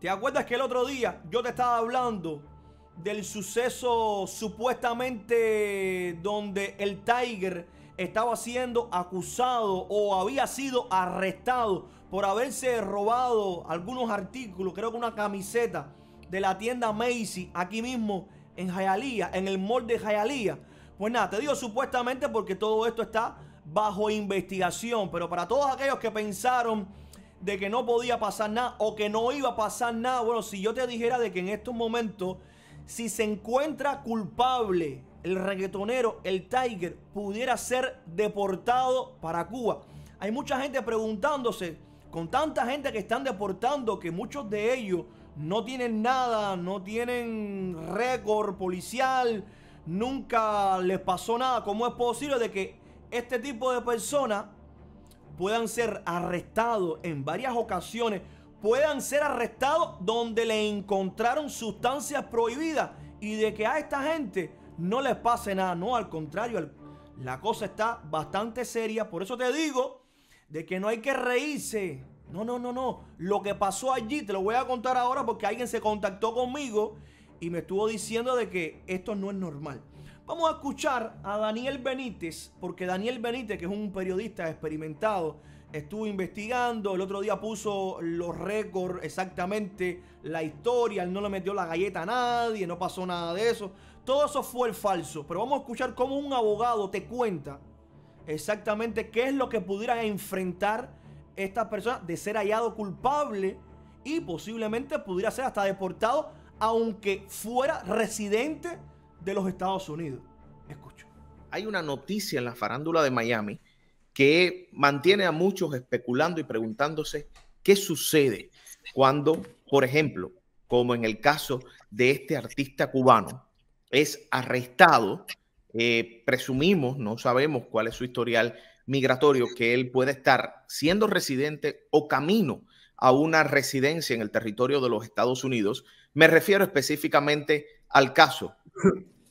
¿Te acuerdas que el otro día yo te estaba hablando del suceso supuestamente donde el Tiger estaba siendo acusado o había sido arrestado por haberse robado algunos artículos, creo que una camiseta de la tienda Macy aquí mismo en Jayalía, en el mall de Jayalía? Pues nada, te digo supuestamente porque todo esto está bajo investigación, pero para todos aquellos que pensaron de que no podía pasar nada o que no iba a pasar nada. Bueno, si yo te dijera de que en estos momentos, si se encuentra culpable el reggaetonero, el Tiger, pudiera ser deportado para Cuba. Hay mucha gente preguntándose, con tanta gente que están deportando, que muchos de ellos no tienen nada, no tienen récord policial, nunca les pasó nada. ¿Cómo es posible de que este tipo de personas puedan ser arrestados en varias ocasiones, puedan ser arrestados donde le encontraron sustancias prohibidas y de que a esta gente no les pase nada. No, al contrario, la cosa está bastante seria. Por eso te digo de que no hay que reírse. No, no, no, no. Lo que pasó allí te lo voy a contar ahora porque alguien se contactó conmigo y me estuvo diciendo de que esto no es normal. Vamos a escuchar a Daniel Benítez, porque Daniel Benítez, que es un periodista experimentado, estuvo investigando, el otro día puso los récords exactamente, la historia, él no le metió la galleta a nadie, no pasó nada de eso. Todo eso fue falso, pero vamos a escuchar cómo un abogado te cuenta exactamente qué es lo que pudiera enfrentar esta persona de ser hallado culpable y posiblemente pudiera ser hasta deportado, aunque fuera residente de los Estados Unidos. Escucho. Hay una noticia en la farándula de Miami que mantiene a muchos especulando y preguntándose qué sucede cuando, por ejemplo, como en el caso de este artista cubano, es arrestado, eh, presumimos, no sabemos cuál es su historial migratorio, que él puede estar siendo residente o camino a una residencia en el territorio de los Estados Unidos. Me refiero específicamente al caso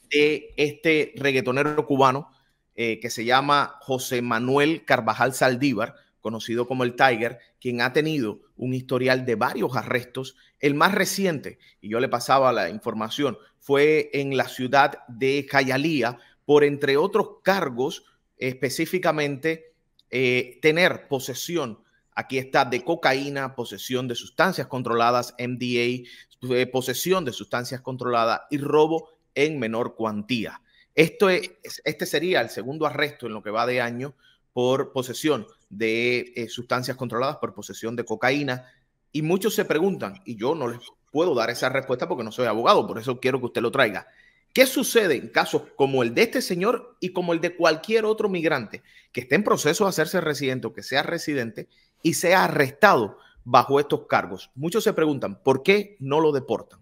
de este reggaetonero cubano eh, que se llama José Manuel Carvajal Saldívar, conocido como el Tiger, quien ha tenido un historial de varios arrestos. El más reciente, y yo le pasaba la información, fue en la ciudad de Cayalía por, entre otros cargos, específicamente eh, tener posesión Aquí está de cocaína, posesión de sustancias controladas, MDA, eh, posesión de sustancias controladas y robo en menor cuantía. Esto este sería el segundo arresto en lo que va de año por posesión de eh, sustancias controladas, por posesión de cocaína. Y muchos se preguntan, y yo no les puedo dar esa respuesta porque no soy abogado, por eso quiero que usted lo traiga. ¿Qué sucede en casos como el de este señor y como el de cualquier otro migrante que esté en proceso de hacerse residente o que sea residente y sea arrestado bajo estos cargos. Muchos se preguntan, ¿por qué no lo deportan?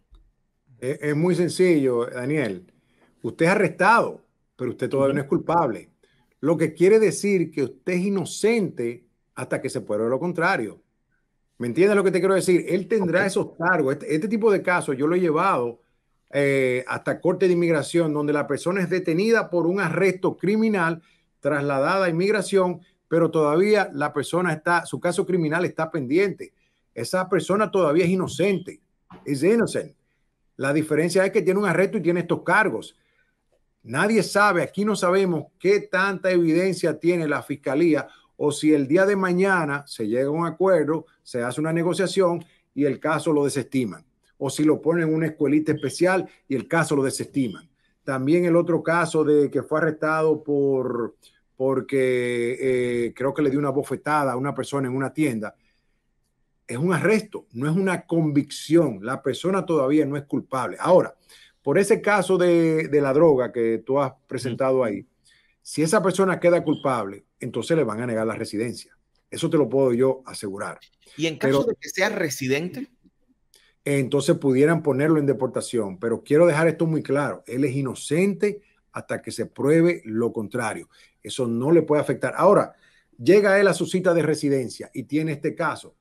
Es, muy sencillo, Daniel. Usted es arrestado, pero usted todavía no es culpable. Lo que quiere decir que usted es inocente hasta que se pruebe lo contrario. ¿Me entiendes lo que te quiero decir? Él tendrá esos cargos. Este, este, tipo de casos yo lo he llevado eh, hasta Corte de Inmigración, donde la persona es detenida por un arresto criminal, trasladada a inmigración pero todavía la persona está, su caso criminal está pendiente. Esa persona todavía es inocente, es inocente. La diferencia es que tiene un arresto y tiene estos cargos. Nadie sabe, aquí no sabemos qué tanta evidencia tiene la fiscalía o si el día de mañana se llega a un acuerdo, se hace una negociación y el caso lo desestiman. O si lo ponen en una escuelita especial y el caso lo desestiman. También el otro caso de que fue arrestado por porque eh, creo que le dio una bofetada a una persona en una tienda. Es un arresto, no es una convicción. La persona todavía no es culpable. Ahora, por ese caso de, la droga que tú has presentado ahí, si esa persona queda culpable, entonces le van a negar la residencia. Eso te lo puedo yo asegurar. ¿Y en caso de que sea residente? Entonces pudieran ponerlo en deportación, pero quiero dejar esto muy claro. Él es inocente hasta que se pruebe lo contrario. Eso no le puede afectar. Ahora, llega él a su cita de residencia y tiene este caso.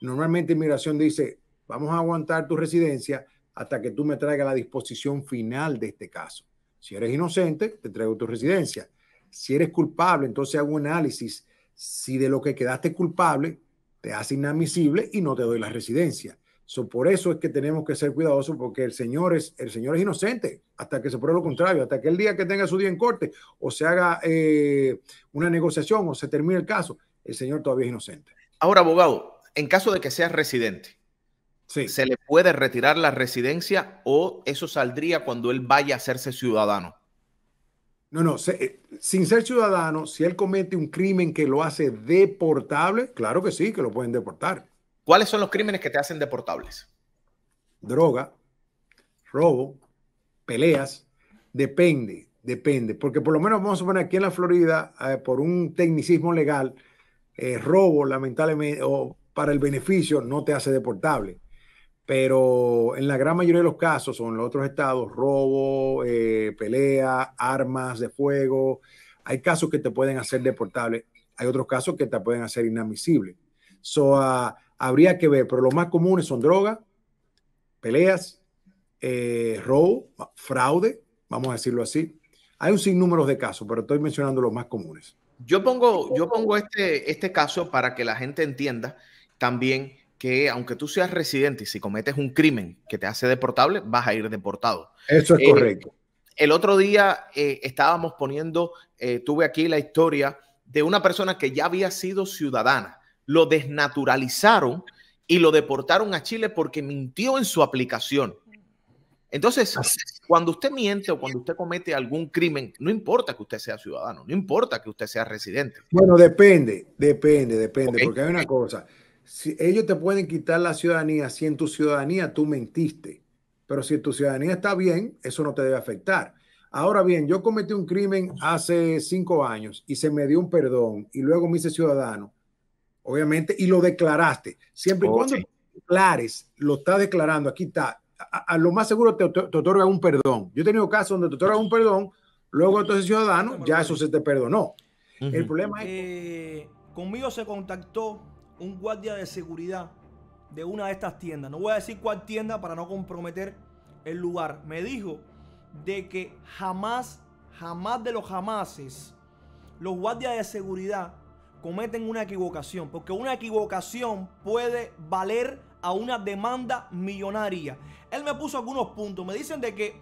Normalmente inmigración dice, vamos a aguantar tu residencia hasta que tú me traigas la disposición final de este caso. Si eres inocente, te traigo tu residencia. Si eres culpable, entonces hago un análisis si de lo que quedaste culpable te hace inadmisible y no te doy la residencia. So, por eso es que tenemos que ser cuidadosos porque el Señor es, el Señor es inocente hasta que se pruebe lo contrario, hasta que el día que tenga su día en corte o se haga eh, una negociación o se termine el caso, el Señor todavía es inocente. Ahora, abogado, en caso de que sea residente, sí. ¿se le puede retirar la residencia o eso saldría cuando él vaya a hacerse ciudadano? No, no, eh, sin ser ciudadano, si él comete un crimen que lo hace deportable, claro que sí, que lo pueden deportar. ¿Cuáles son los crímenes que te hacen deportables? Droga, robo, peleas, depende, depende, porque por lo menos vamos a suponer, aquí en la Florida, eh, por un tecnicismo legal, eh, robo, lamentablemente, o para el beneficio, no te hace deportable. Pero en la gran mayoría de los casos, o en los otros estados, robo, eh, pelea, armas de fuego, hay casos que te pueden hacer deportable, hay otros casos que te pueden hacer inadmisible. Soa, ah, habría que ver, pero los más comunes son drogas, peleas, eh, robo, fraude, vamos a decirlo así. Hay un sinnúmero de casos, pero estoy mencionando los más comunes. Yo pongo, yo pongo este, este caso para que la gente entienda también que aunque tú seas residente y si cometes un crimen que te hace deportable, vas a ir deportado. Eso es eh, correcto. El otro día eh, estábamos poniendo, tuve aquí la historia de una persona que ya había sido ciudadana lo desnaturalizaron y lo deportaron a Chile porque mintió en su aplicación. Entonces, cuando usted miente o cuando usted comete algún crimen, no importa que usted sea ciudadano, no importa que usted sea residente. Bueno, depende, depende, depende, porque hay una cosa. ellos te pueden quitar la ciudadanía si en tu ciudadanía tú mentiste, pero si tu ciudadanía está bien, eso no te debe afectar. Ahora bien, yo cometí un crimen hace cinco años y se me dio un perdón y luego me hice ciudadano obviamente, y lo declaraste. Siempre y oh, cuando declares, lo estás declarando, aquí está, a, lo más seguro te, otorga un perdón. Yo he tenido casos donde te otorga un perdón, luego entonces ciudadano, ya eso se te perdonó. El problema es... Eh, conmigo se contactó un guardia de seguridad de una de estas tiendas. No voy a decir cuál tienda para no comprometer el lugar. Me dijo de que jamás, jamás de los jamases, los guardias de seguridad cometen una equivocación, porque una equivocación puede valer a una demanda millonaria. Él me puso algunos puntos, me dicen de que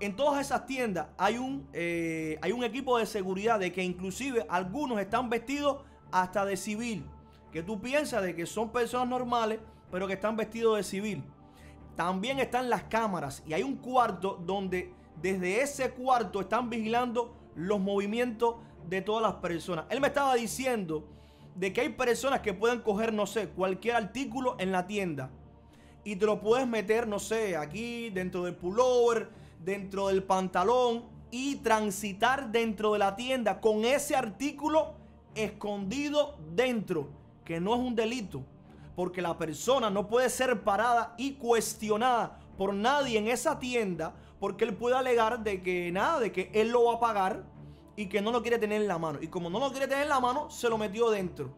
en todas esas tiendas hay un, eh, hay un equipo de seguridad, de que inclusive algunos están vestidos hasta de civil, que tú piensas de que son personas normales, pero que están vestidos de civil. También están las cámaras y hay un cuarto donde desde ese cuarto están vigilando los movimientos de todas las personas. Él me estaba diciendo de que hay personas que pueden coger, no sé, cualquier artículo en la tienda y te lo puedes meter, no sé, aquí, dentro del pullover, dentro del pantalón y transitar dentro de la tienda con ese artículo escondido dentro, que no es un delito, porque la persona no puede ser parada y cuestionada por nadie en esa tienda, porque él puede alegar de que nada, de que él lo va a pagar y que no lo quiere tener en la mano. Y como no lo quiere tener en la mano, se lo metió dentro.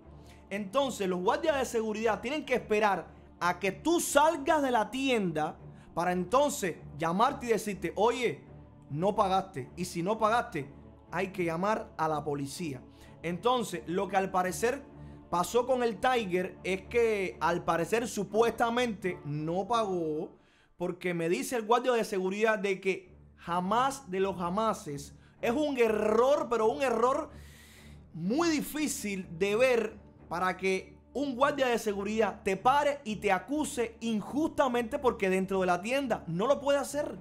Entonces los guardias de seguridad tienen que esperar a que tú salgas de la tienda para entonces llamarte y decirte, oye, no pagaste. Y si no pagaste, hay que llamar a la policía. Entonces, lo que al parecer pasó con el Tiger es que al parecer supuestamente no pagó porque me dice el guardia de seguridad de que jamás de los jamases es un error, pero un error muy difícil de ver para que un guardia de seguridad te pare y te acuse injustamente porque dentro de la tienda no lo puede hacer.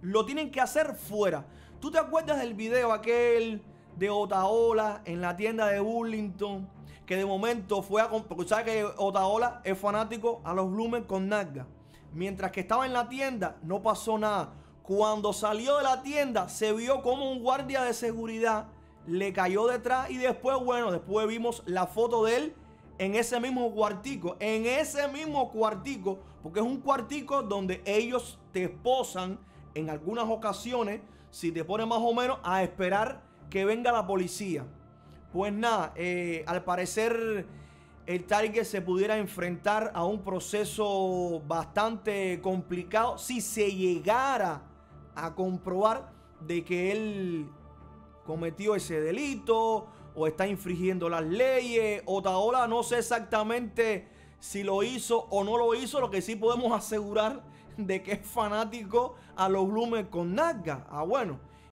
Lo tienen que hacer fuera. ¿Tú te acuerdas del video aquel de Otaola en la tienda de Burlington? Que de momento fue a... Porque sabes que Otaola es fanático a los Blumen con nagga Mientras que estaba en la tienda no pasó nada. Cuando salió de la tienda, se vio como un guardia de seguridad le cayó detrás y después, bueno, después vimos la foto de él en ese mismo cuartico, en ese mismo cuartico, porque es un cuartico donde ellos te esposan en algunas ocasiones, si te ponen más o menos, a esperar que venga la policía. Pues nada, eh, al parecer el Target se pudiera enfrentar a un proceso bastante complicado si se llegara a comprobar de que él cometió ese delito o está infringiendo las leyes. taola no sé exactamente si lo hizo o no lo hizo. Lo que sí podemos asegurar de que es fanático a los Blumen con Nazca. Ah, bueno.